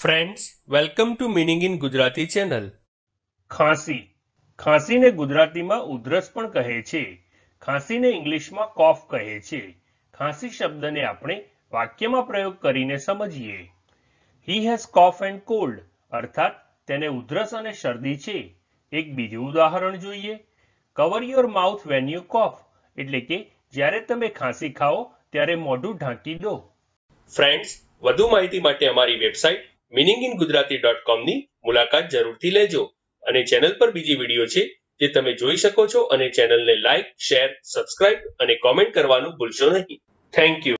friends welcome to meaning in Gujarati channel ખાંસી ખાંસીને ગુજરાતીમાં ઉધરસ પણ કહે છે ખાંસીને ઇંગ્લિશમાં કોફ કહે છે ખાંસી શબ્દને આપણે વાક્યમાં પ્રયોગ કરીને સમજીએ he has cough and cold અર્થાત તેને ઉધરસ અને શરદી છે એક બીજું ઉદાહરણ જોઈએ cover your mouth when you cough એટલે કે જ્યારે તમે ખાંસી ખાઓ ત્યારે મોઢું ઢાંકી દો ફ્રેન્ડ્સ વધુ માહિતી માટે અમારી website meaning in Gujarati dot કોમની મુલાકાત જરૂરથી લેજો અને ચેનલ પર બીજી વિડીયો છે જે તમે જોઈ શકો છો અને ચેનલને લાઈક શેર સબસ્ક્રાઇબ અને કોમેન્ટ કરવાનું ભૂલશો નહીં થેન્ક યુ